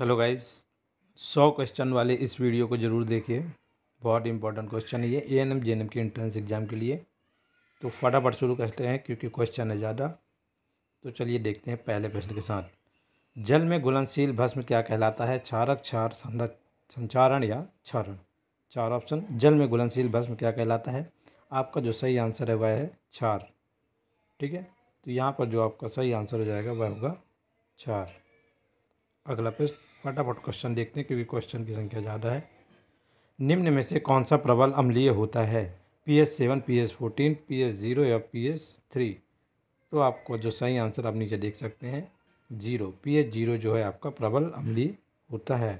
hello guys सौ question वाले इस वीडियो को ज़रूर देखिए बहुत इंपॉर्टेंट क्वेश्चन है ये A N M J N M के एंट्रेंस एग्ज़ाम के लिए तो फटाफट शुरू करते हैं क्योंकि क्वेश्चन है ज़्यादा तो चलिए देखते हैं पहले प्रश्न के साथ जल में घुलनशील भस्म क्या कहलाता है क्षारक क्षार संचारण या क्षारण चार ऑप्शन जल में घुलनशील भस्म क्या कहलाता है आपका जो सही आंसर है वह है क्षार ठीक है तो यहाँ पर जो आपका सही आंसर हो जाएगा वह होगा चार अगला प्रश्न फटाफट क्वेश्चन देखते हैं क्योंकि क्वेश्चन की संख्या ज़्यादा है निम्न में से कौन सा प्रबल अम्लीय होता है P S seven P S fourteen P S zero या पी एस थ्री तो आपको जो सही आंसर आप नीचे देख सकते हैं जीरो पी एच जीरो जो है आपका प्रबल अम्लीय होता है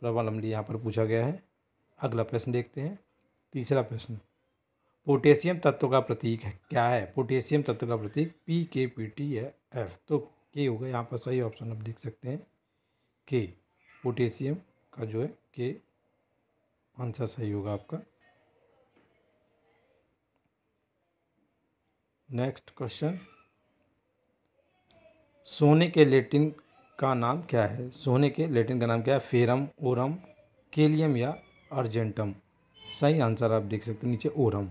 प्रबल अम्लीय यहाँ पर पूछा गया है अगला प्रश्न देखते हैं तीसरा प्रश्न पोटेशियम तत्व का प्रतीक है क्या है पोटेशियम तत्व का प्रतीक P K P T F तो के होगा यहाँ पर सही ऑप्शन आप देख सकते हैं के पोटेशियम का जो है के आंसर सही होगा आपका नेक्स्ट क्वेश्चन सोने के लेटिन का नाम क्या है सोने के लेटिन का नाम क्या है फेरम ओरम केलियम या अर्जेंटम सही आंसर आप देख सकते हैं नीचे ओरम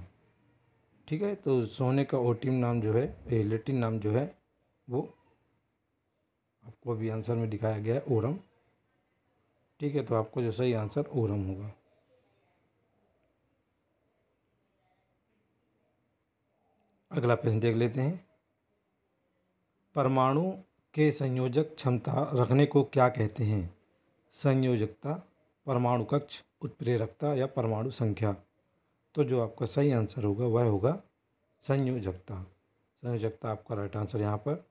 ठीक है तो सोने का ओटिम नाम जो है लेटिन नाम जो है वो आपको अभी आंसर में दिखाया गया है ओरम ठीक है तो आपको जो सही आंसर ओरम होगा अगला प्रश्न देख लेते हैं परमाणु के संयोजक क्षमता रखने को क्या कहते हैं संयोजकता परमाणु कक्ष उत्प्रेरकता या परमाणु संख्या तो जो आपका सही आंसर होगा वह होगा संयोजकता संयोजकता आपका राइट आंसर यहाँ पर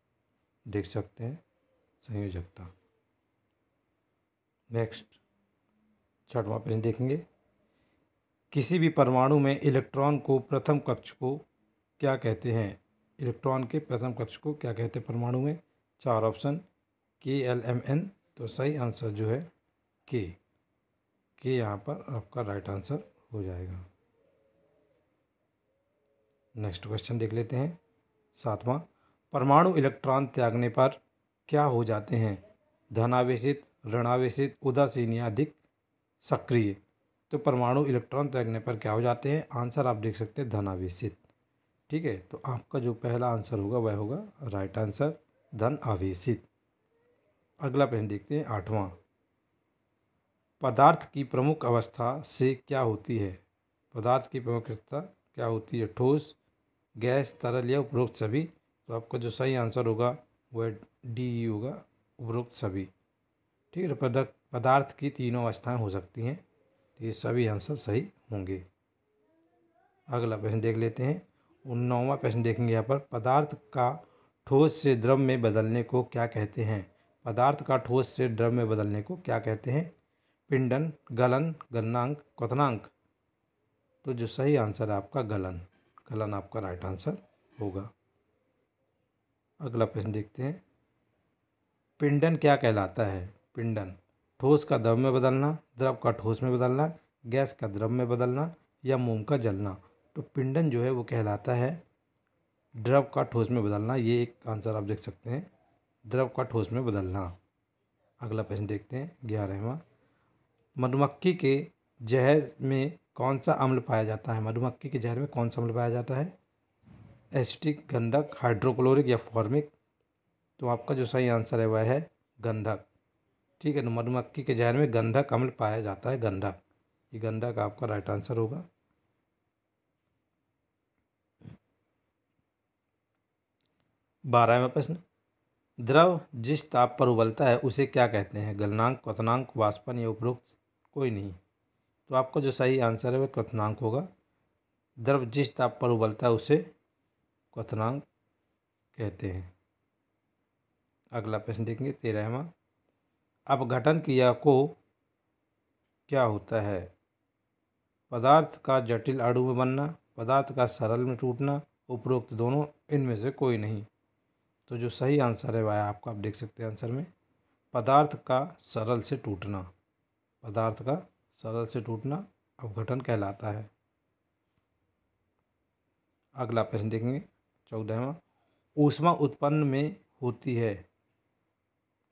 देख सकते हैं संयोजकता नेक्स्ट छठवां प्रश्न देखेंगे किसी भी परमाणु में इलेक्ट्रॉन को प्रथम कक्ष को क्या कहते हैं इलेक्ट्रॉन के प्रथम कक्ष को क्या कहते हैं परमाणु में चार ऑप्शन के एल एम एन तो सही आंसर जो है के के यहाँ पर आपका राइट आंसर हो जाएगा नेक्स्ट क्वेश्चन देख लेते हैं सातवां परमाणु इलेक्ट्रॉन त्यागने पर क्या हो जाते हैं धनावेशित ऋणावेशित उदासीन या अधिक सक्रिय तो परमाणु इलेक्ट्रॉन त्यागने तो पर क्या हो जाते हैं आंसर आप देख सकते हैं धनावेशित ठीक है तो आपका जो पहला आंसर होगा वह होगा राइट आंसर धन आवेशित अगला प्रश्न देखते हैं आठवां पदार्थ की प्रमुख अवस्था से क्या होती है पदार्थ की प्रमुख अवस्था क्या होती है ठोस गैस तरल या उपरोक्त सभी तो आपका जो सही आंसर होगा वह डी e होगा उपरोक्त सभी ठीक है पदक पदार्थ की तीनों अवस्थाएं हो सकती हैं तो ये सभी आंसर सही होंगे अगला प्रश्न देख लेते हैं नौवा प्रश्न देखेंगे यहाँ पर पदार्थ का ठोस से द्रव में बदलने को क्या कहते हैं पदार्थ का ठोस से द्रव में बदलने को क्या कहते हैं पिंडन गलन गलनांक क्वनांक तो जो सही आंसर है आपका गलन गलन आपका राइट आंसर होगा अगला प्रश्न देखते हैं पिंडन क्या कहलाता है पिंडन ठोस का द्रव में बदलना द्रव का ठोस में बदलना गैस का द्रव में बदलना या मोम का जलना तो पिंडन जो है वो कहलाता है द्रव का ठोस में बदलना ये एक आंसर आप देख सकते हैं द्रव का ठोस में बदलना अगला प्रश्न देखते हैं ग्यारहवा मधुमक्खी के जहर में कौन सा अम्ल पाया जाता है मधुमक्खी के जहर में कौन सा अम्ल पाया जाता है एसिटिक गंधक हाइड्रोक्लोरिक या फॉर्मिक तो आपका जो सही आंसर है वह है गंधक ठीक है ना तो मधुमक्खी के जहर में गंधक अम्ल पाया जाता है गंधक ये गंधक आपका राइट आंसर होगा बारहवा प्रश्न द्रव जिस ताप पर उबलता है उसे क्या कहते हैं गलनांक क्वनांक वाष्पन या उपरोक्त कोई नहीं तो आपका जो सही आंसर है वह क्वनांक होगा द्रव जिस ताप पर उबलता है उसे क्वनांक कहते हैं अगला प्रश्न देखेंगे तेरहवा अपघटन क्रिया को क्या होता है पदार्थ का जटिल अणु में बनना पदार्थ का सरल में टूटना उपरोक्त दोनों इनमें से कोई नहीं तो जो सही आंसर है वह आपका आप देख सकते हैं आंसर में पदार्थ का सरल से टूटना पदार्थ का सरल से टूटना अवघटन कहलाता है अगला प्रश्न देखेंगे चौदहवा ऊष्मा उत्पन्न में होती है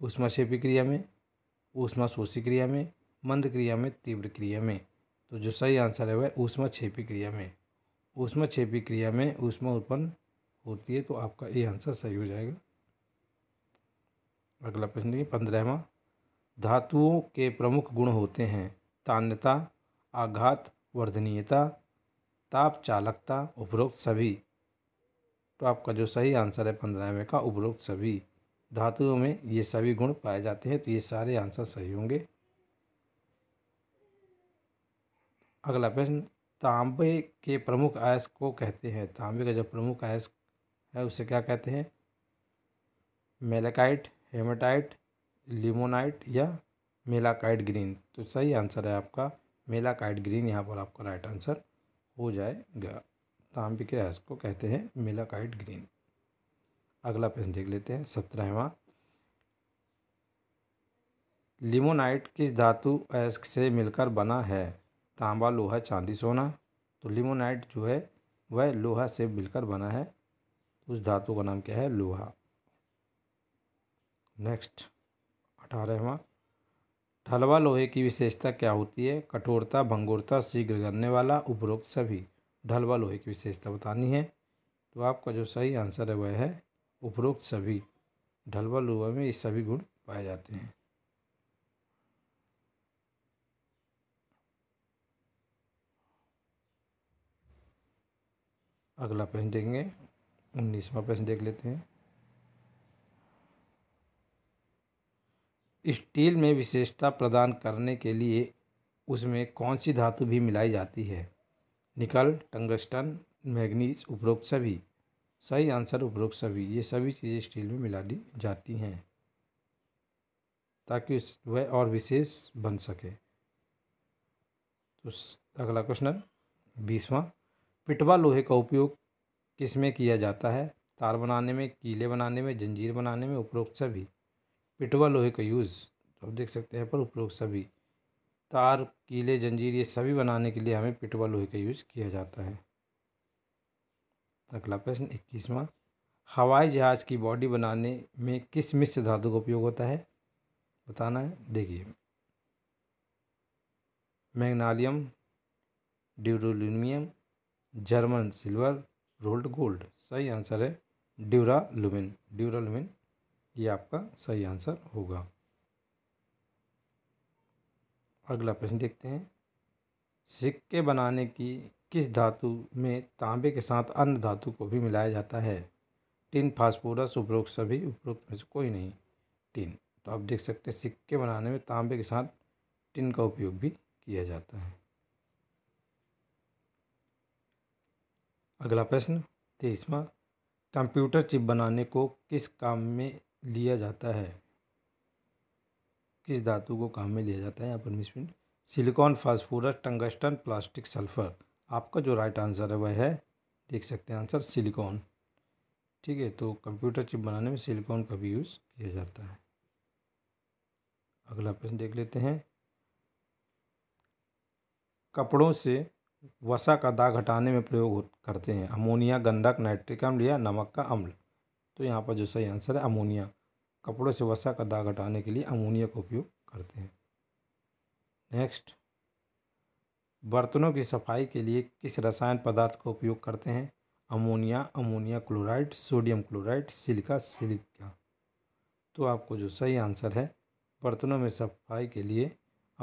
ऊष्मा शेपी क्रिया में ऊष्मा शोषी क्रिया में मंद क्रिया में तीव्र क्रिया में तो जो सही आंसर है वह ऊष्मा छेपी क्रिया में ऊष्मा छेपी क्रिया में ऊष्मा उत्पन्न होती है तो आपका ये आंसर सही हो जाएगा अगला प्रश्न देखिए पंद्रहवा धातुओं के प्रमुख गुण होते हैं तान्यता आघात वर्धनीयता ताप चालकता उपरोक्त सभी तो आपका जो सही आंसर है पंद्रहवें का उपरोक्त सभी धातुओं में ये सभी गुण पाए जाते हैं तो ये सारे आंसर सही होंगे अगला प्रश्न तांबे के प्रमुख आयस को कहते हैं तांबे का जो प्रमुख आयस है उसे क्या कहते हैं मेलाकाइट हेमाटाइट लिमोनाइट या मेलाकाइट ग्रीन तो सही आंसर है आपका मेलाकाइट ग्रीन यहाँ पर आपका राइट आंसर हो जाएगा तांबे के आयस को कहते हैं मेलाकाइट ग्रीन अगला प्रश्न देख लेते हैं सत्रहवा लिमोनाइट किस धातु एस्क से मिलकर बना है तांबा लोहा चांदी सोना तो लिमोनाइट जो है वह लोहा से मिलकर बना है उस धातु का नाम क्या है लोहा नेक्स्ट अठारहवा ढलवा लोहे की विशेषता क्या होती है कठोरता भंगोरता शीघ्र गलने वाला उपरोक्त सभी ढलवा लोहे की विशेषता बतानी है तो आपका जो सही आंसर है वह है उपरोक्त सभी ढलवा लुवा में ये सभी गुण पाए जाते हैं अगला प्रश्न देखेंगे उन्नीसवा प्रश्न देख लेते हैं स्टील में विशेषता प्रदान करने के लिए उसमें कौन सी धातु भी मिलाई जाती है निकल टंगस्टन मैग्नीज उपरोक्त सभी सही आंसर उपरोक्त सभी ये सभी चीज़ें स्टील में मिला दी जाती हैं ताकि वह और विशेष बन सके तो अगला क्वेश्चन है बीसवा पिटवा लोहे का उपयोग किस में किया जाता है तार बनाने में कीले बनाने में जंजीर बनाने में उपरोक्त सभी पिटवा लोहे का यूज़ तो आप देख सकते हैं पर उपरोक्त सभी तार कीले जंजीर ये सभी बनाने के लिए हमें पिटवा लोहे का यूज़ किया जाता है अगला प्रश्न इक्कीसवा हवाई जहाज़ की बॉडी बनाने में किस मिश्र धातु का उपयोग होता है बताना है देखिए magnalium duralumin German silver rolled gold सही आंसर है ड्यूरालुमिन ड्यूरालुमिन ये आपका सही आंसर होगा अगला प्रश्न देखते हैं सिक्के बनाने की किस धातु में तांबे के साथ अन्य धातु को भी मिलाया जाता है टिन फास्फोरस उपरोक्त सभी उपरोक्त में से कोई नहीं टिन तो आप देख सकते हैं सिक्के बनाने में तांबे के साथ टिन का उपयोग भी किया जाता है अगला प्रश्न तेईसवा कंप्यूटर चिप बनाने को किस काम में लिया जाता है किस धातु को काम में लिया जाता है यहाँ पर misprint silicon phosphorus tungsten plastic sulphur आपका जो राइट आंसर है वह है देख सकते हैं आंसर सिलिकॉन ठीक है तो कंप्यूटर चिप बनाने में सिलिकॉन का भी यूज़ किया जाता है अगला प्रश्न देख लेते हैं कपड़ों से वसा का दाग हटाने में प्रयोग करते हैं अमोनिया गंधक नाइट्रिक अम्ल या नमक का अम्ल तो यहाँ पर जो सही आंसर है अमोनिया कपड़ों से वसा का दाग हटाने के लिए अमोनिया का उपयोग करते हैं नेक्स्ट बर्तनों की सफाई के लिए किस रसायन पदार्थ का उपयोग करते हैं ammonia ammonia chloride sodium chloride silica silica तो आपको जो सही आंसर है बर्तनों में सफाई के लिए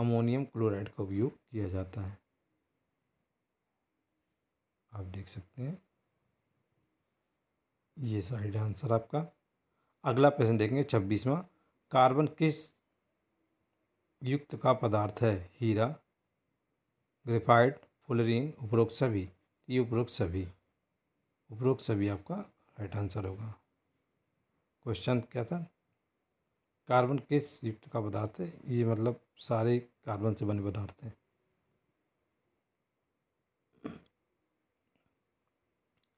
अमोनियम क्लोराइड का उपयोग किया जाता है आप देख सकते हैं ये साइड आंसर आपका अगला प्रश्न देखेंगे छब्बीसवा कार्बन किस युक्त का पदार्थ है हीरा ग्रेफाइट फुलरिन उपरोक्त सभी ये उपरोक्त सभी उपरोक्त सभी आपका राइट आंसर होगा क्वेश्चन क्या था कार्बन किस युक्त का पदार्थ है ये मतलब सारे कार्बन से बने पदार्थ हैं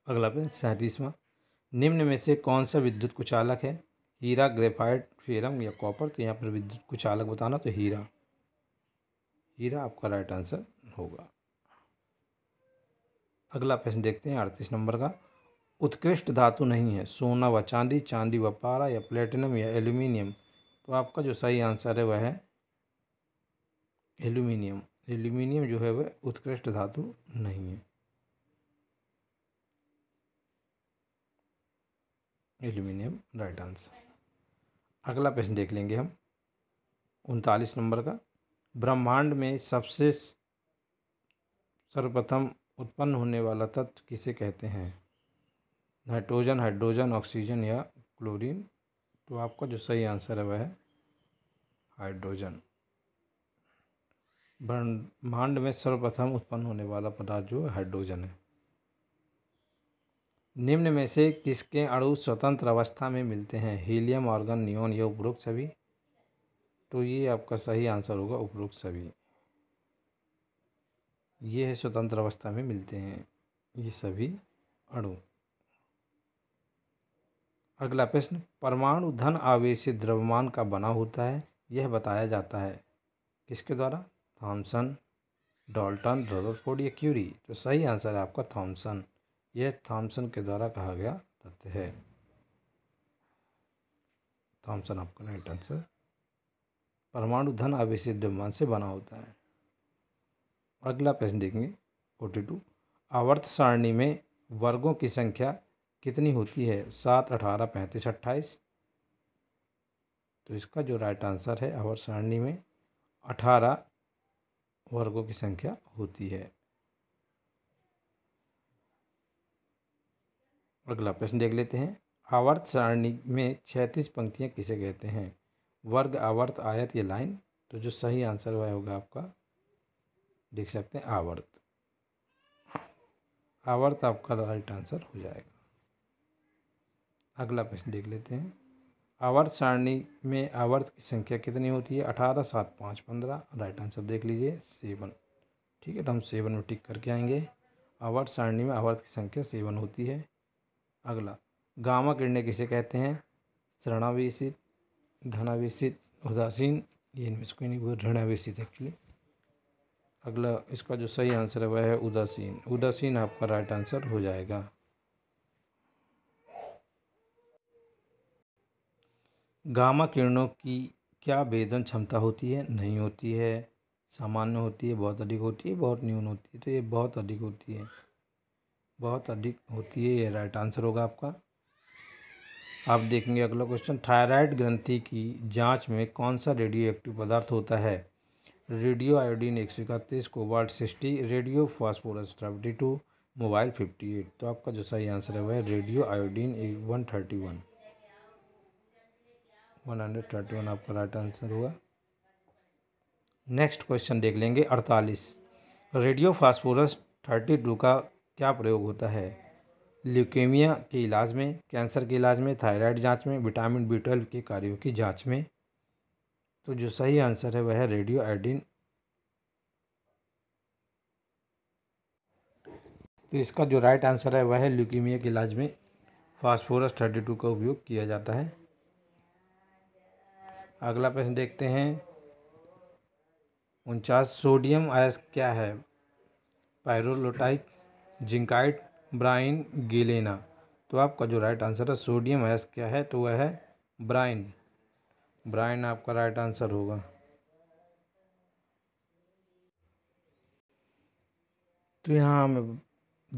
अगला पे सैंतीसवा निम्न में से कौन सा विद्युत कुचालक है हीरा ग्रेफाइट फेरम या कॉपर तो यहाँ पर विद्युत कुचालक बताना तो हीरा हीरा आपका राइट आंसर होगा अगला प्रश्न देखते हैं अड़तीस नंबर का उत्कृष्ट धातु नहीं है सोना व चांदी चांदी व पारा या प्लेटिनम या एल्यूमिनियम तो आपका जो सही आंसर है वह है एल्यूमिनियम एल्यूमिनियम जो है वह उत्कृष्ट धातु नहीं है एल्यूमिनियम राइट आंसर अगला प्रश्न देख लेंगे हम उनतालीस नंबर का ब्रह्मांड में सबसे सर्वप्रथम उत्पन्न होने वाला तत्व किसे कहते हैं नाइट्रोजन हाइड्रोजन ऑक्सीजन या क्लोरीन तो आपका जो सही आंसर है वह है हाइड्रोजन ब्रह्मांड में सर्वप्रथम उत्पन्न होने वाला पदार्थ जो हाइड्रोजन है निम्न में से किसके अणु स्वतंत्र अवस्था में मिलते हैं हीलियम ऑर्गन नियोन या उपरोक्त सभी तो ये आपका सही आंसर होगा उपरोक्त सभी ये स्वतंत्र अवस्था में मिलते हैं ये सभी अणु अगला प्रश्न परमाणु धन आवेश द्रव्यमान का बना होता है यह बताया जाता है किसके द्वारा थॉमसन डॉल्टन रदरफोर्ड या क्यूरी तो सही आंसर है आपका थॉमसन यह थॉमसन के द्वारा कहा गया तथ्य है थॉमसन आपका राइट आंसर परमाणु धन आवेश द्रव्यमान से बना होता है अगला प्रश्न देखेंगे फोर्टी टू आवर्त सारणी में वर्गों की संख्या कितनी होती है सात अठारह पैंतीस अट्ठाईस तो इसका जो राइट आंसर है आवर्त सारणी में अठारह वर्गों की संख्या होती है अगला प्रश्न देख लेते हैं आवर्त सारणी में छैतीस पंक्तियाँ किसे कहते हैं वर्ग आवर्त आयत ये लाइन तो जो सही आंसर वह होगा आपका लिख सकते हैं आवर्त आवर्त आपका राइट आंसर हो जाएगा अगला प्रश्न देख लेते हैं आवर्त सारणी में आवर्त की संख्या कितनी होती है अठारह सात पाँच पंद्रह राइट आंसर देख लीजिए सेवन ठीक है तो हम सेवन में टिक करके आएंगे आवर्त सारणी में आवर्त की संख्या सेवन होती है अगला गामा किरण किसे कहते हैं शरणावेशित धनावेशित उदासीन ये इनमें से कोई नहीं ऋणावेशित एक्चुअली अगला इसका जो सही आंसर है वह है उदासीन उदासीन आपका राइट आंसर हो जाएगा गामा किरणों की क्या वेदन क्षमता होती है नहीं होती है सामान्य होती है बहुत अधिक होती है बहुत न्यून होती है तो ये बहुत अधिक होती है बहुत अधिक होती है ये राइट आंसर होगा आपका आप देखेंगे अगला क्वेश्चन थायराइड ग्रंथि की जांच में कौन सा रेडियो एक्टिव पदार्थ होता है रेडियो आयोडीन एक सौ इकतीस cobalt sixty radio phosphorus seventy two mobile fifty eight तो आपका जो सही आंसर है वह radio iodine one thirty one one hundred thirty one आपका राइट आंसर हुआ नेक्स्ट क्वेश्चन देख लेंगे अड़तालीस रेडियो फॉस्फोरस थर्टी टू का क्या प्रयोग होता है ल्यूकेमिया के इलाज में कैंसर के इलाज में थायराइड जांच में विटामिन बी ट्वेल्व के कार्यों की जांच में तो जो सही आंसर है वह है रेडियो आयोडीन तो इसका जो राइट आंसर है वह है ल्यूकीमिया के इलाज में फास्फोरस थर्टी टू का उपयोग किया जाता है अगला प्रश्न देखते हैं उनचास सोडियम आयस क्या है पायरोलोटाइट जिंकाइट ब्राइन गिलेना तो आपका जो राइट आंसर है सोडियम आयस क्या है तो वह है ब्राइन ब्राइन आपका राइट आंसर होगा तो यहाँ हम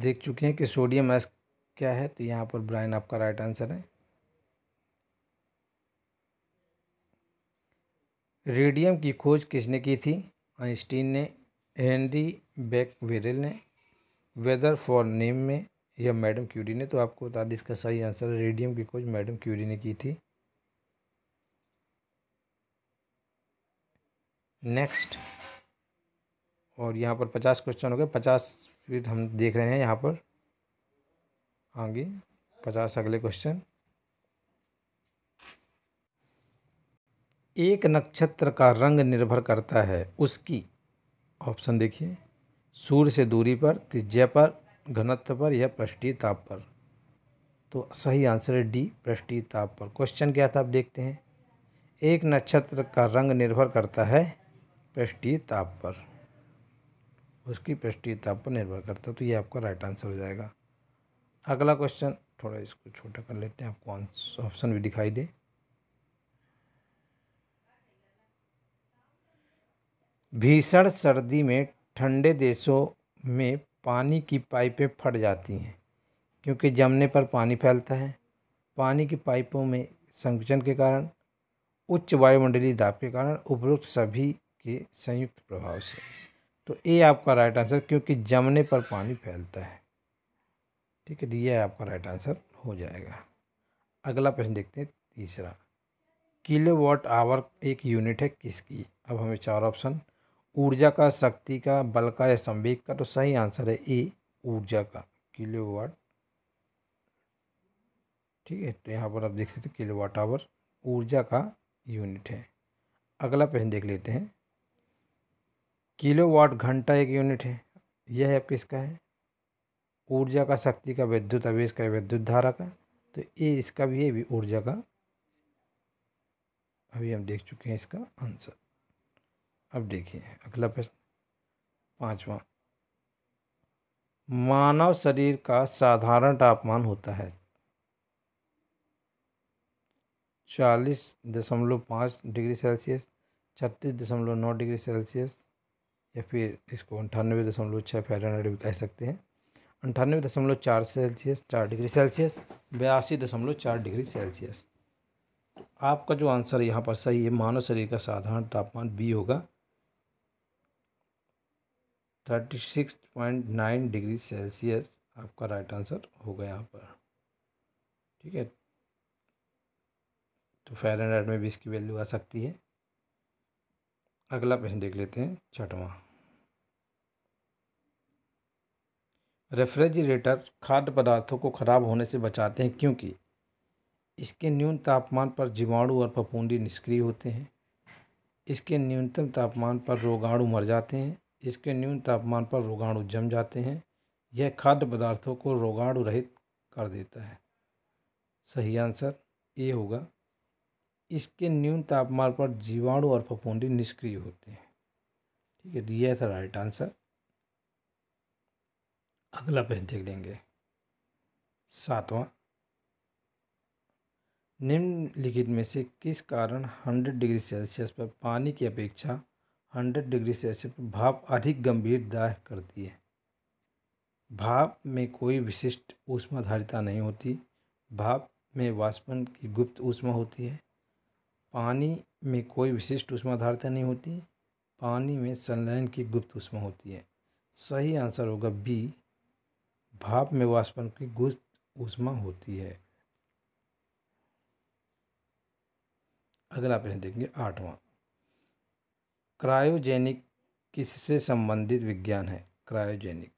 देख चुके हैं कि सोडियम एस क्या है तो यहाँ पर ब्राइन आपका राइट आंसर है रेडियम की खोज किसने की थी आइंस्टीन ने हेनरी बेक वेरल ने वेदर फॉर नेम में या मैडम क्यूरी ने तो आपको बता दें इसका सही आंसर रेडियम की खोज मैडम क्यूरी ने की थी नेक्स्ट और यहाँ पर पचास क्वेश्चन हो गए पचास फिर हम देख रहे हैं यहाँ पर आगे पचास अगले क्वेश्चन एक नक्षत्र का रंग निर्भर करता है उसकी ऑप्शन देखिए सूर्य से दूरी पर त्रिज्या पर घनत्व पर या पृष्ठीय ताप पर तो सही आंसर है डी पृष्ठीय ताप पर क्वेश्चन क्या था आप देखते हैं एक नक्षत्र का रंग निर्भर करता है पृष्ठीय ताप पर उसकी पृष्ठीय ताप पर निर्भर करता है तो ये आपका राइट आंसर हो जाएगा अगला क्वेश्चन थोड़ा इसको छोटा कर लेते हैं आपको ऑप्शन भी दिखाई दे भीषण सर्दी में ठंडे देशों में पानी की पाइपें फट जाती हैं क्योंकि जमने पर पानी फैलता है पानी की पाइपों में संकुचन के कारण उच्च वायुमंडलीय दाब के कारण उपरोक्त सभी के संयुक्त प्रभाव से तो ए आपका राइट आंसर क्योंकि जमने पर पानी फैलता है ठीक है तो ये आपका राइट आंसर हो जाएगा अगला प्रश्न देखते हैं तीसरा किलो वॉट आवर एक यूनिट है किसकी अब हमें चार ऑप्शन ऊर्जा का शक्ति का बल का या संवेग का तो सही आंसर है ए ऊर्जा का किलो वाट ठीक है तो यहाँ पर आप देख सकते किलो वाट आवर ऊर्जा का यूनिट है अगला प्रश्न देख लेते हैं किलो वाट घंटा एक यूनिट है यह है किसका है ऊर्जा का शक्ति का विद्युत आवेश का विद्युत धारा का तो ये इसका भी ये भी ऊर्जा का अभी हम देख चुके हैं इसका आंसर अब देखिए अगला प्रश्न पांचवा मानव शरीर का साधारण तापमान होता है चालीस दशमलव पाँच डिग्री सेल्सियस छत्तीस दशमलव नौ डिग्री सेल्सियस या फिर इसको अंठानवे दशमलव छः फ़ारेनहाइट भी कह सकते हैं अंठानवे दशमलव चार सेल्सियस चार डिग्री सेल्सियस बयासी दशमलव चार डिग्री सेल्सियस आपका जो आंसर यहाँ पर सही है मानव शरीर का साधारण तापमान बी होगा thirty six point nine degree Celsius आपका राइट आंसर होगा यहाँ पर ठीक है तो फ़ारेनहाइट में भी इसकी वैल्यू आ सकती है अगला प्रश्न देख लेते हैं छठवां रेफ्रिजरेटर खाद्य पदार्थों को ख़राब होने से बचाते हैं क्योंकि इसके न्यून तापमान पर जीवाणु और फफूंदी निष्क्रिय होते हैं इसके न्यूनतम तापमान पर रोगाणु मर जाते हैं इसके न्यून तापमान पर रोगाणु जम जाते हैं यह खाद्य पदार्थों को रोगाणु रहित कर देता है सही आंसर ये होगा इसके न्यून तापमान पर जीवाणु और फफूंदी निष्क्रिय होते हैं ठीक है तो यह था राइट आंसर अगला पेज देख लेंगे सातवां निम्नलिखित में से किस कारण 100 डिग्री सेल्सियस पर पानी की अपेक्षा 100 डिग्री सेल्सियस पर भाप अधिक गंभीर दाह करती है भाप में कोई विशिष्ट ऊष्माधारिता नहीं होती भाप में वाष्पन की गुप्त ऊष्मा होती है पानी में कोई विशिष्ट ऊष्माधारिता नहीं होती पानी में संलयन की गुप्त ऊष्मा होती है सही आंसर होगा बी भाप में वाष्पन की गुप्त ऊष्मा होती है अगला प्रश्न देखेंगे आठवां क्रायोजेनिक किससे संबंधित विज्ञान है क्रायोजेनिक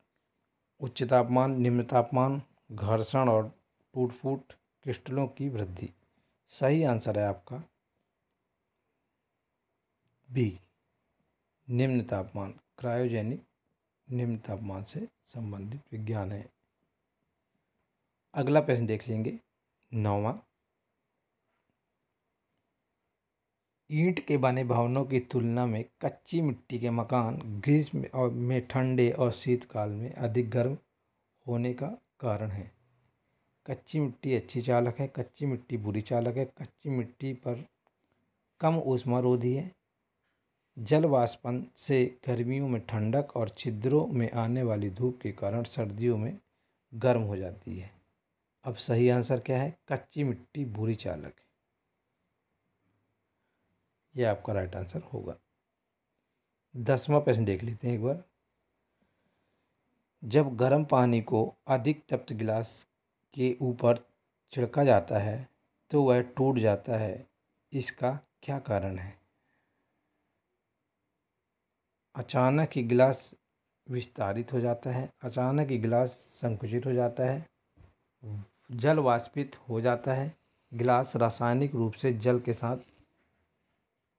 उच्च तापमान निम्न तापमान घर्षण और टूट फूट क्रिस्टलों की वृद्धि सही आंसर है आपका बी निम्न तापमान क्रायोजेनिक निम्न तापमान से संबंधित विज्ञान है अगला प्रश्न देख लेंगे नौवा ईंट के बने भवनों की तुलना में कच्ची मिट्टी के मकान ग्रीष्म और में ठंडे और शीतकाल में अधिक गर्म होने का कारण है कच्ची मिट्टी अच्छी चालक है कच्ची मिट्टी बुरी चालक है कच्ची मिट्टी पर कम रोधी है जलवाष्पन से गर्मियों में ठंडक और छिद्रों में आने वाली धूप के कारण सर्दियों में गर्म हो जाती है अब सही आंसर क्या है कच्ची मिट्टी भूरी चालक है यह आपका राइट आंसर होगा दसवां प्रश्न देख लेते हैं एक बार जब गर्म पानी को अधिक तप्त गिलास के ऊपर छिड़का जाता है तो वह टूट जाता है इसका क्या कारण है अचानक ही गिलास विस्तारित हो जाता है अचानक ही गिलास संकुचित हो जाता है जल वाष्पित हो जाता है गिलास रासायनिक रूप से जल के साथ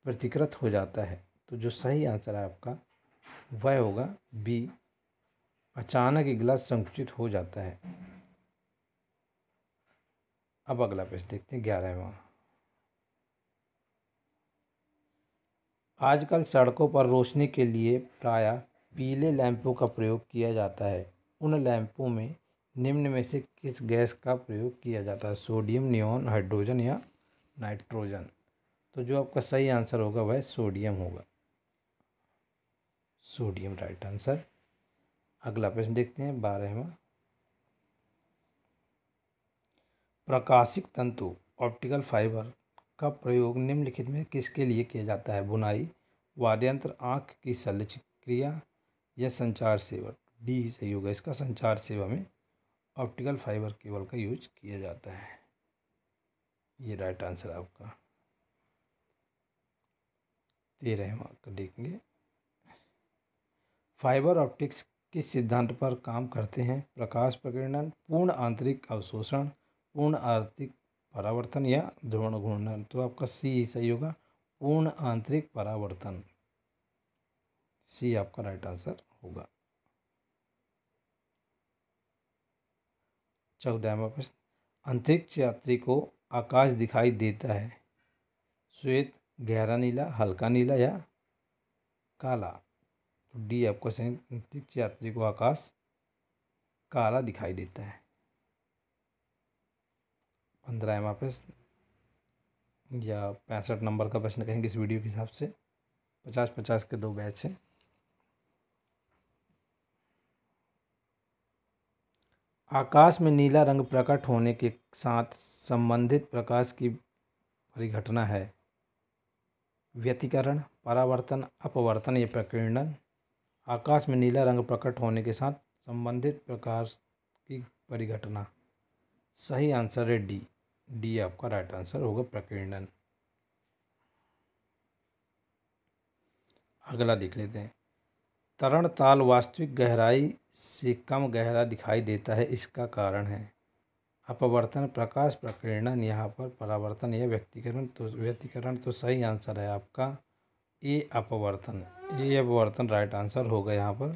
प्रतिकृत हो जाता है तो जो सही आंसर है आपका वह होगा बी अचानक ही गिलास संकुचित हो जाता है अब अगला प्रश्न देखते हैं ग्यारहवा आजकल सड़कों पर रोशनी के लिए प्रायः पीले लैंपों का प्रयोग किया जाता है उन लैंपों में निम्न में से किस गैस का प्रयोग किया जाता है सोडियम नियोन हाइड्रोजन या नाइट्रोजन तो जो आपका सही आंसर होगा वह सोडियम होगा सोडियम राइट आंसर अगला प्रश्न देखते हैं बारहवा प्रकाशिक तंतु ऑप्टिकल फाइबर का प्रयोग निम्नलिखित में किसके लिए किया जाता है बुनाई वाद्यंत्र आँख की शल्य क्रिया या संचार सेवा डी सही होगा इसका संचार सेवा में ऑप्टिकल फाइबर केबल का यूज किया जाता है ये राइट आंसर आपका तेरह मार्क का देखेंगे फाइबर ऑप्टिक्स किस सिद्धांत पर काम करते हैं प्रकाश प्रकीर्णन पूर्ण आंतरिक अवशोषण पूर्ण आर्थिक परावर्तन या ध्रुवण घूर्णन तो आपका सी ही सही होगा पूर्ण आंतरिक परावर्तन सी आपका राइट आंसर होगा चौदहवा प्रश्न अंतरिक्ष यात्री को आकाश दिखाई देता है श्वेत गहरा नीला हल्का नीला या काला तो डी आपका सही अंतरिक्ष यात्री को आकाश काला दिखाई देता है पंद्रह एम एस या पैंसठ नंबर का प्रश्न कहेंगे इस वीडियो के हिसाब से पचास पचास के दो बैच हैं आकाश में नीला रंग प्रकट होने के साथ संबंधित प्रकाश की परिघटना है व्यतिकरण परावर्तन अपवर्तन या प्रकीर्णन आकाश में नीला रंग प्रकट होने के साथ संबंधित प्रकाश की परिघटना सही आंसर है डी डी आपका राइट आंसर होगा प्रकीर्णन अगला देख लेते हैं तरण ताल वास्तविक गहराई से कम गहरा दिखाई देता है इसका कारण है अपवर्तन प्रकाश प्रकीर्णन यहाँ पर परावर्तन या व्यक्तिकरण तो व्यक्तिकरण तो सही आंसर है आपका ए अपवर्तन ये अपवर्तन राइट आंसर होगा यहाँ पर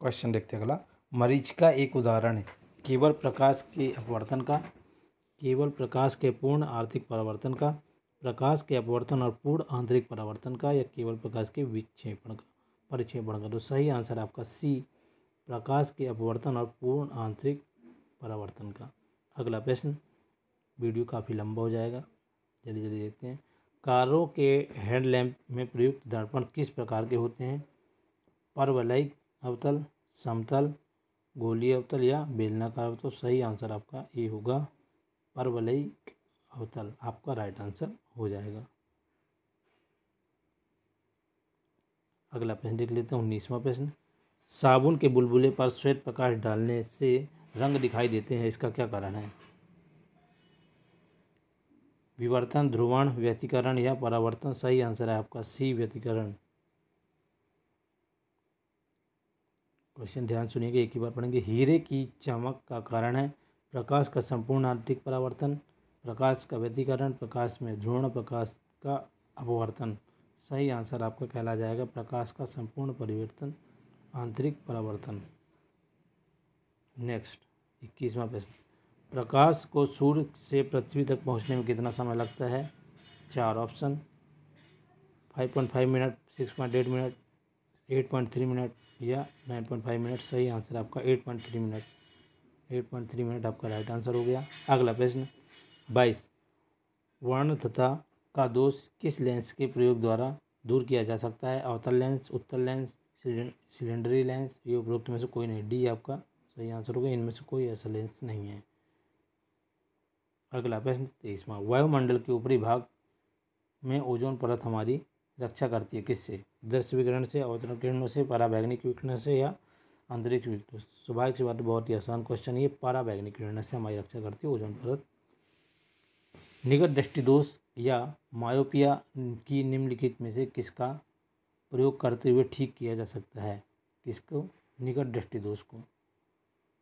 क्वेश्चन देखते अगला मरीच का एक उदाहरण है केवल प्रकाश के अपवर्तन का केवल प्रकाश के पूर्ण आर्थिक परावर्तन का प्रकाश के अपवर्तन और पूर्ण आंतरिक परावर्तन का या केवल प्रकाश के विक्षेपण का परिक्षेपण का तो सही आंसर आपका सी प्रकाश के अपवर्तन और पूर्ण आंतरिक परावर्तन का अगला प्रश्न वीडियो काफ़ी लंबा हो जाएगा जल्दी जल्दी देखते हैं कारों के हेडलैम्प में प्रयुक्त दर्पण किस प्रकार के होते हैं परवलयिक अवतल समतल गोली अवतल तो या बेलनाकार अवतल तो सही आंसर आपका ए होगा परवलई अवतल तो आपका राइट आंसर हो जाएगा अगला प्रश्न देख लेते हैं उन्नीसवा प्रश्न साबुन के बुलबुले पर श्वेत प्रकाश डालने से रंग दिखाई देते हैं इसका क्या कारण है विवर्तन ध्रुवण व्यतिकरण या परावर्तन सही आंसर है आपका सी व्यतिकरण क्वेश्चन ध्यान सुनिएगा एक ही बार पढ़ेंगे हीरे की चमक का कारण है प्रकाश का संपूर्ण आंतरिक परावर्तन प्रकाश का व्यतीकरण प्रकाश में ध्रोण प्रकाश का अपवर्तन सही आंसर आपका कहला जाएगा प्रकाश का संपूर्ण परिवर्तन आंतरिक परावर्तन नेक्स्ट इक्कीसवा प्रश्न प्रकाश को सूर्य से पृथ्वी तक पहुंचने में कितना समय लगता है चार option five point five minute six point eight minute eight point three minute या नाइन पॉइंट फाइव मिनट सही आंसर आपका eight point three minute eight point three minute आपका राइट आंसर हो गया अगला प्रश्न बाईस वर्ण तथा का दोष किस लेंस के प्रयोग द्वारा दूर किया जा सकता है अवतल लेंस उत्तर लेंस सिलेंडरी लेंस ये उपरोक्त में से कोई नहीं डी आपका सही आंसर होगा इनमें से कोई ऐसा लेंस नहीं है अगला प्रश्न तेईसवा वायुमंडल के ऊपरी भाग में ओजोन परत हमारी रक्षा करती है किससे दृश्य विकरण से अवतरण किरणों से पराबैग्निक विकरण से या अंतरिक्ष विकिरण स्वाभाविक सी बात बहुत ही आसान क्वेश्चन ये पराबैग्निक किरण से हमारी रक्षा करती है ओजोन परत निकट दृष्टि दोष या मायोपिया की निम्नलिखित में से किसका प्रयोग करते हुए ठीक किया जा सकता है किसको निकट दृष्टि दोष को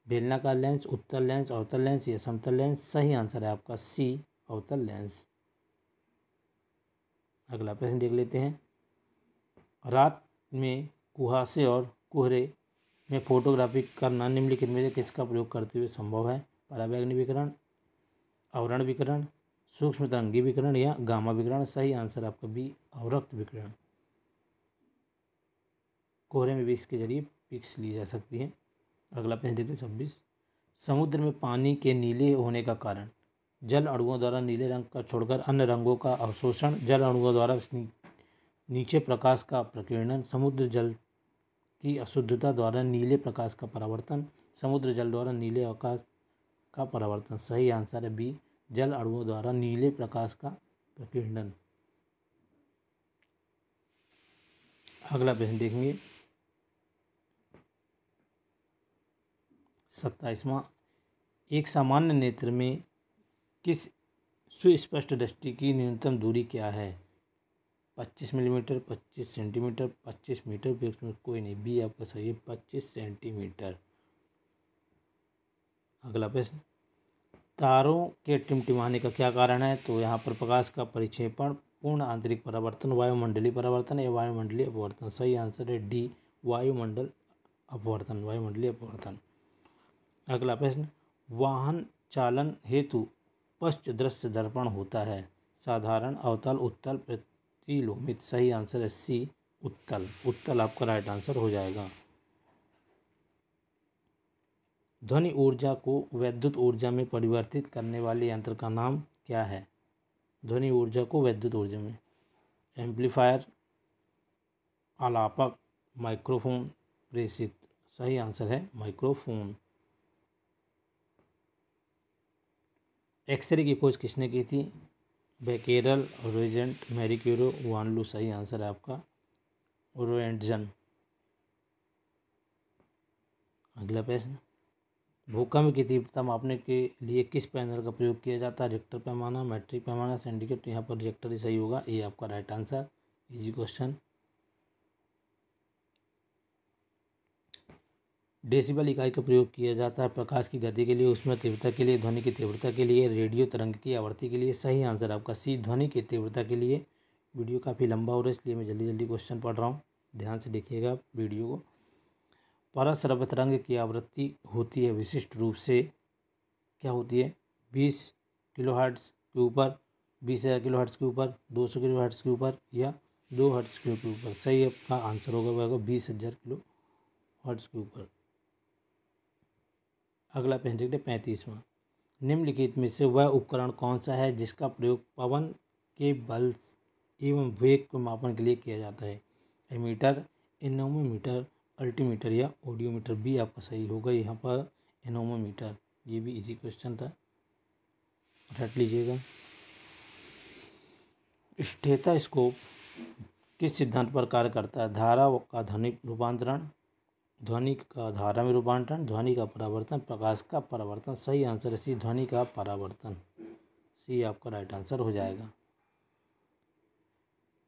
बेलनाकार लेंस उत्तर लेंस अवतल लेंस या समतल लेंस सही आंसर है आपका सी अवतल लेंस अगला प्रश्न देख लेते हैं रात में कुहासे और कोहरे में फोटोग्राफी करना निम्नलिखित में से किसका प्रयोग करते हुए संभव है पराबैग्नि विकरण आवरण विकरण सूक्ष्म तरंगी विकरण या गामा विकरण सही आंसर आपका बी अवरक्त विकरण कोहरे में भी इसके जरिए पिक्स ली जा सकती है अगला प्रश्न देखते हैं छब्बीस समुद्र में पानी के नीले होने का कारण जल अणुओं द्वारा नीले रंग का छोड़कर अन्य रंगों का अवशोषण जल अणुओं द्वारा नीचे प्रकाश का प्रकीर्णन समुद्र जल की अशुद्धता द्वारा नीले प्रकाश का परावर्तन समुद्र जल द्वारा नीले अवकाश का परावर्तन सही आंसर है बी जल अणुओं द्वारा नीले प्रकाश का प्रकीर्णन अगला प्रश्न देखेंगे सत्ताईसवा एक सामान्य नेत्र में किस सुस्पष्ट दृष्टि की न्यूनतम दूरी क्या है पच्चीस मिलीमीटर पच्चीस सेंटीमीटर पच्चीस मीटर कोई नहीं बी आपका सही है पच्चीस सेंटीमीटर अगला प्रश्न तारों के टिमटिमाने का क्या कारण है तो यहाँ पर प्रकाश का परिक्षेपण पूर्ण आंतरिक परावर्तन वायुमंडलीय परावर्तन या वायुमंडलीय अपवर्तन सही आंसर है डी वायुमंडल अपवर्तन वायुमंडलीय अपवर्तन अगला प्रश्न वाहन चालन हेतु स्पष्ट दृश्य दर्पण होता है साधारण अवतल उत्तल प्रतिलोमित सही आंसर है सी उत्तल उत्तल आपका राइट आंसर हो जाएगा ध्वनि ऊर्जा को वैद्युत ऊर्जा में परिवर्तित करने वाले यंत्र का नाम क्या है ध्वनि ऊर्जा को वैद्युत ऊर्जा में एम्पलीफायर आलापक माइक्रोफोन प्रेषित सही आंसर है माइक्रोफोन एक्सरे की खोज किसने की थी बेकेरल रोजेंट मेरी क्यूरो वानलू सही आंसर है आपका रोएंटजन अगला प्रश्न भूकंप की तीव्रता मापने के लिए किस पैनल का प्रयोग किया जाता है रिक्टर पैमाना मैट्रिक पैमाना सिंडिकेट यहाँ पर रिएक्टर ही सही होगा ये आपका right answer easy question decibel इकाई का प्रयोग किया जाता है प्रकाश की गति के लिए उसमें तीव्रता के लिए ध्वनि की तीव्रता के लिए रेडियो तरंग की आवृत्ति के लिए सही आंसर आपका सी ध्वनि की तीव्रता के लिए वीडियो काफ़ी लंबा हो रहा है इसलिए मैं जल्दी जल्दी क्वेश्चन पढ़ रहा हूँ ध्यान से देखिएगा वीडियो को पारसरभ तरंग की आवृत्ति होती है विशिष्ट रूप से क्या होती है बीस किलो हर्ट्स के ऊपर बीस हज़ार किलो हर्ट्स के ऊपर दो सौ किलो हर्ट्स के ऊपर या दो हर्ट्स के ऊपर सही आपका आंसर होगा वह होगा बीस हज़ार किलो हर्ट्स के ऊपर अगला प्रश्न देखते पैंतीसवा निम्नलिखित में से वह उपकरण कौन सा है जिसका प्रयोग पवन के बल एवं वेग को मापन के लिए किया जाता है एमीटर एनोमोमीटर अल्टीमीटर या ऑडियोमीटर भी आपका सही होगा यहाँ पर एनोमोमीटर ये भी इजी क्वेश्चन था रट लीजिएगा स्टेथास्कोप किस सिद्धांत पर कार्य करता है धारा का ध्वनि रूपांतरण ध्वनि का धारा में रूपांतरण ध्वनि का परावर्तन प्रकाश का परावर्तन सही आंसर है सी ध्वनि का परावर्तन सी आपका राइट आंसर हो जाएगा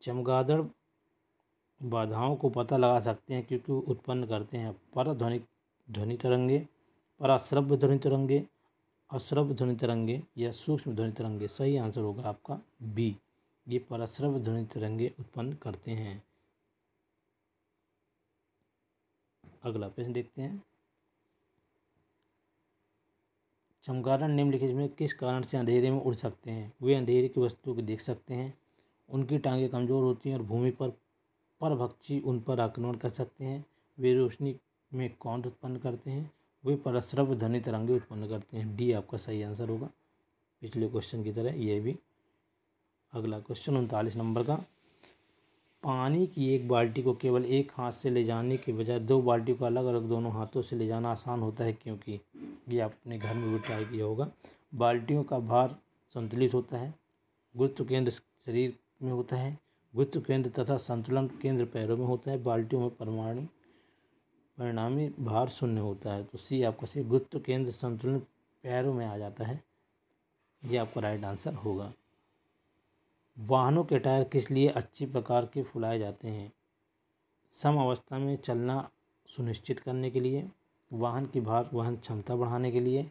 चमगादड़ बाधाओं को पता लगा सकते हैं क्योंकि उत्पन्न करते हैं पर ध्वनि ध्वनि तरंगे पराश्रव्य ध्वनि तरंगे अश्रव्य ध्वनि तरंगे या सूक्ष्म ध्वनि तरंगे सही आंसर होगा आपका बी ये परस्रव ध्वनि तरंगे उत्पन्न करते हैं अगला प्रश्न देखते हैं चमगादड़ निम्नलिखित में किस कारण से अंधेरे में उड़ सकते हैं वे अंधेरे की वस्तु को देख सकते हैं उनकी टांगें कमज़ोर होती हैं और भूमि पर परभक्षी उन पर आक्रमण कर सकते हैं वे रोशनी में कौन उत्पन्न करते हैं वे परस्रव ध्वनि तरंगे उत्पन्न करते हैं डी आपका सही आंसर होगा पिछले क्वेश्चन की तरह यह भी अगला क्वेश्चन उनतालीस नंबर का पानी की एक बाल्टी को केवल एक हाथ से ले जाने के बजाय दो बाल्टी को अलग अलग दोनों हाथों से ले जाना आसान होता है क्योंकि ये आपने घर में भी ट्राई किया होगा बाल्टियों का भार संतुलित होता है गुरुत्व केंद्र शरीर में होता है गुरुत्व केंद्र तथा संतुलन केंद्र पैरों में होता है बाल्टियों में परमाणु परिणामी भार शून्य होता है तो सी आपका सही गुरुत्व केंद्र संतुलन पैरों में आ जाता है ये आपका राइट आंसर होगा वाहनों के टायर किस लिए अच्छी प्रकार के फुलाए जाते हैं सम अवस्था में चलना सुनिश्चित करने के लिए वाहन की भार वहन क्षमता बढ़ाने के लिए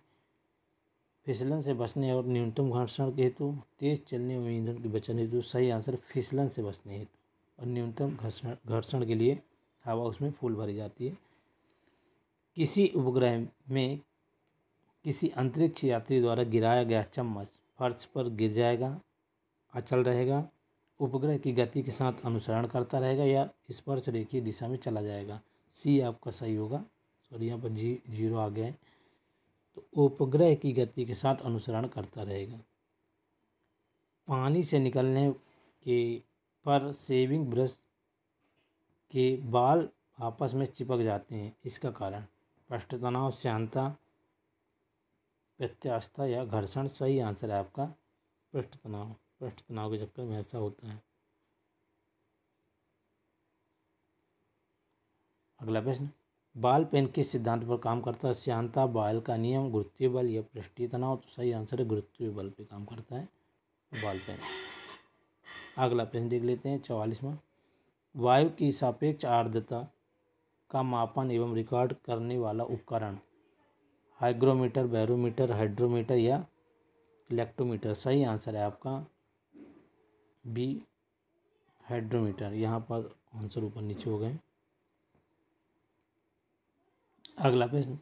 फिसलन से बचने और न्यूनतम घर्षण के हेतु तेज़ चलने और ईंधन के बचने हेतु सही आंसर फिसलन से बचने हेतु और न्यूनतम घर्षण घर्षण के लिए हवा उसमें फूल भरी जाती है किसी उपग्रह में किसी अंतरिक्ष यात्री द्वारा गिराया गया चम्मच फर्श पर गिर जाएगा अचल रहेगा उपग्रह की गति के साथ अनुसरण करता रहेगा या स्पर्श रेखीय दिशा में चला जाएगा सी आपका सही होगा सॉरी यहाँ पर जी जीरो आ गया है तो उपग्रह की गति के साथ अनुसरण करता रहेगा पानी से निकलने के पर सेविंग ब्रश के बाल आपस में चिपक जाते हैं इसका कारण पृष्ठ तनाव श्यांता प्रत्यास्था या घर्षण सही आंसर है आपका पृष्ठ तनाव पृष्ठ तनाव के चक्कर में ऐसा होता है अगला प्रश्न बाल पेन किस सिद्धांत पर काम करता है श्यांता बाल का नियम गुरुत्वीय बल या पृष्ठीय तनाव तो सही आंसर है गुरुत्वीय बल पे काम करता है बाल पेन अगला प्रश्न देख लेते हैं में वायु की सापेक्ष आर्द्रता का मापन एवं रिकॉर्ड करने वाला उपकरण हाइग्रोमीटर बैरोमीटर हाइड्रोमीटर या इलेक्ट्रोमीटर सही आंसर है आपका बी हाइड्रोमीटर यहाँ पर आंसर ऊपर नीचे हो गए अगला प्रश्न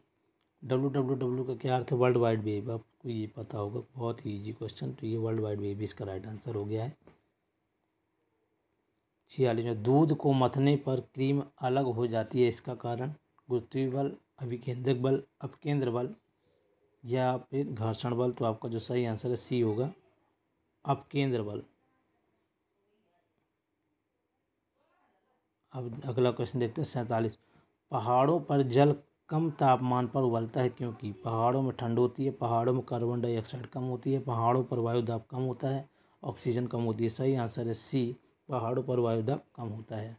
डब्ल्यू डब्ल्यू डब्ल्यू का क्या अर्थ है वर्ल्ड वाइड वेब आपको ये पता होगा बहुत ही ईजी क्वेश्चन तो ये वर्ल्ड वाइड वेब इसका राइट आंसर हो गया है छियालीस में दूध को मथने पर क्रीम अलग हो जाती है इसका कारण गुरुत्वी बल अभिकेंद्रक बल अपकेंद्र बल या फिर घर्षण बल तो आपका जो सही आंसर है सी होगा अपकेंद्र बल अब अगला क्वेश्चन देखते हैं सैंतालीस पहाड़ों पर जल कम तापमान पर उबलता है क्योंकि पहाड़ों में ठंड होती है पहाड़ों में कार्बन डाइऑक्साइड कम होती है पहाड़ों पर वायु दाब कम होता है ऑक्सीजन कम होती है सही आंसर है सी पहाड़ों पर वायु दाब कम होता है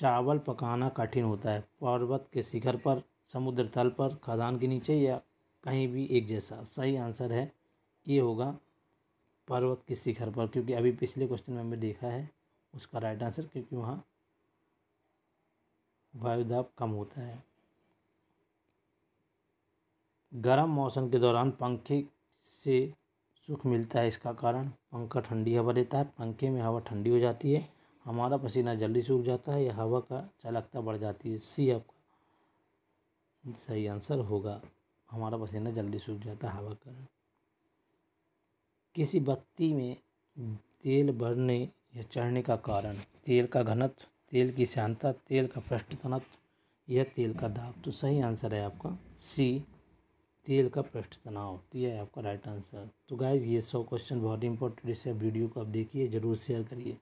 चावल पकाना कठिन होता है पर्वत के शिखर पर समुद्र तल पर खदान के नीचे या कहीं भी एक जैसा सही आंसर है ये होगा पर्वत के शिखर पर क्योंकि अभी पिछले क्वेश्चन में हमने देखा है उसका राइट आंसर क्योंकि वहाँ वायुदाब कम होता है गर्म मौसम के दौरान पंखे से सुख मिलता है इसका कारण पंखा ठंडी हवा देता है पंखे में हवा ठंडी हो जाती है हमारा पसीना जल्दी सूख जाता है या हवा का चालकता बढ़ जाती है सी आपका सही आंसर होगा हमारा पसीना जल्दी सूख जाता है हवा का किसी बत्ती में तेल बढ़ने या चढ़ने का कारण तेल का घनत्व तेल की शांता तेल का पृष्ठतनत्व या तेल का दाब तो सही आंसर है आपका सी तेल का पृष्ठ तनाव तो यह आपका राइट आंसर तो गाइज ये सौ क्वेश्चन बहुत इंपॉर्टेंट इसे वीडियो को आप देखिए ज़रूर शेयर करिए